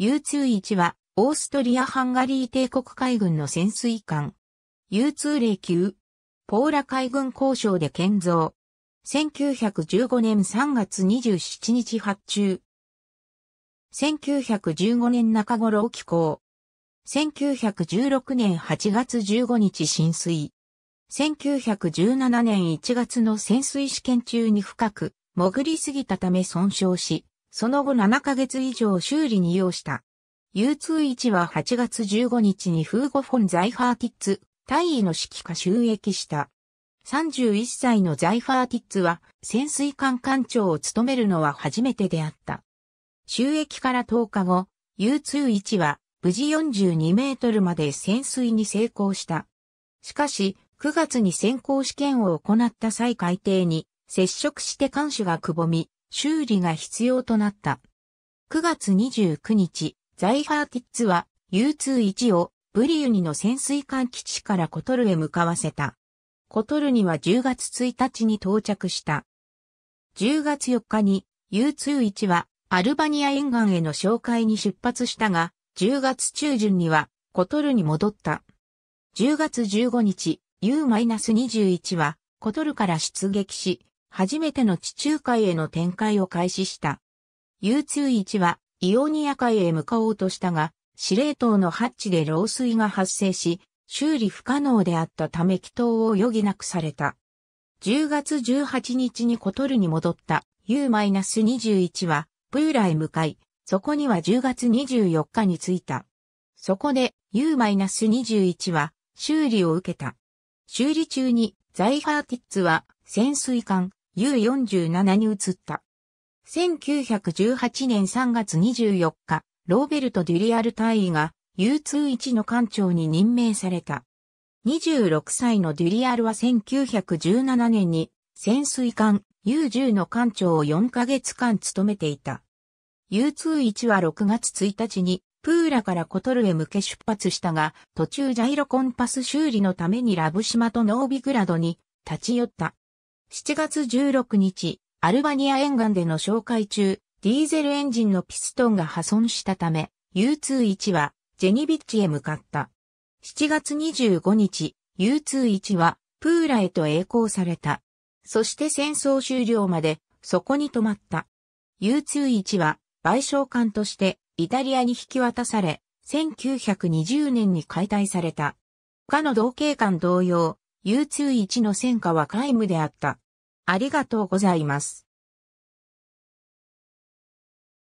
U21 は、オーストリア・ハンガリー帝国海軍の潜水艦。U209、ポーラ海軍交渉で建造。1915年3月27日発注。1915年中頃起港。1916年8月15日浸水。1917年1月の潜水試験中に深く潜りすぎたため損傷し、その後7ヶ月以上修理に要した。U21 は8月15日にフーゴ・フォン・ザイファーティッツ、大尉の指揮下収益した。31歳のザイファーティッツは潜水艦艦長を務めるのは初めてであった。収益から10日後、U21 は無事42メートルまで潜水に成功した。しかし、9月に先行試験を行った際海底に接触して艦首がくぼみ、修理が必要となった。9月29日、ザイハーティッツは U21 をブリユニの潜水艦基地からコトルへ向かわせた。コトルには10月1日に到着した。10月4日に U21 はアルバニア沿岸への紹介に出発したが、10月中旬にはコトルに戻った。10月15日、U-21 はコトルから出撃し、初めての地中海への展開を開始した。U21 はイオニア海へ向かおうとしたが、司令塔のハッチで漏水が発生し、修理不可能であったため祈祷を余儀なくされた。10月18日にコトルに戻った U-21 はプーラへ向かい、そこには10月24日に着いた。そこで U-21 は修理を受けた。修理中にザイハーティッツは潜水艦 U47 に移った。1918年3月24日、ローベルト・デュリアル大尉が U21 の艦長に任命された。26歳のデュリアルは1917年に潜水艦 U10 の艦長を4ヶ月間務めていた。U21 は6月1日にプーラからコトルへ向け出発したが、途中ジャイロコンパス修理のためにラブ島とノービグラドに立ち寄った。7月16日、アルバニア沿岸での紹介中、ディーゼルエンジンのピストンが破損したため、U21 はジェニビッチへ向かった。7月25日、U21 はプーラへと栄光された。そして戦争終了までそこに止まった。U21 は賠償艦としてイタリアに引き渡され、1920年に解体された。他の同系艦同様、U21 の戦果は皆無であった。ありがとうございます。